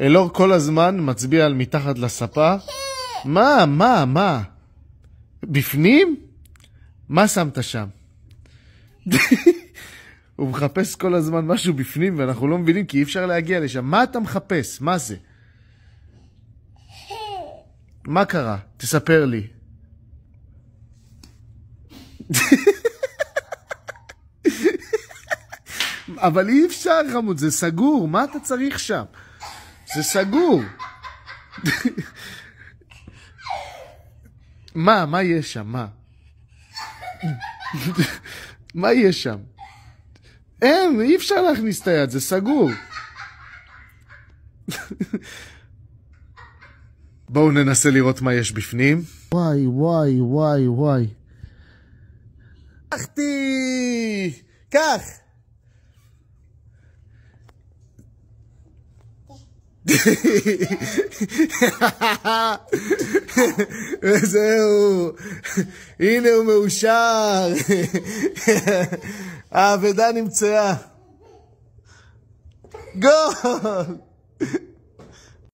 אלאור כל הזמן מצביע על מתחת לספה. מה, מה, מה? בפנים? מה שמת שם? הוא מחפש כל הזמן משהו בפנים, ואנחנו לא מבינים כי אי אפשר להגיע לשם. מה אתה מחפש? מה זה? מה קרה? תספר לי. אבל אי אפשר, חמוד, זה סגור, מה אתה צריך שם? זה סגור. מה, מה יש שם? מה? מה יש שם? אין, אי אפשר להכניס את היד, זה סגור. בואו ננסה לראות מה יש בפנים. וואי, וואי, וואי, וואי. קח! וזהו, הנה הוא מאושר. האבדה נמצאה. גול!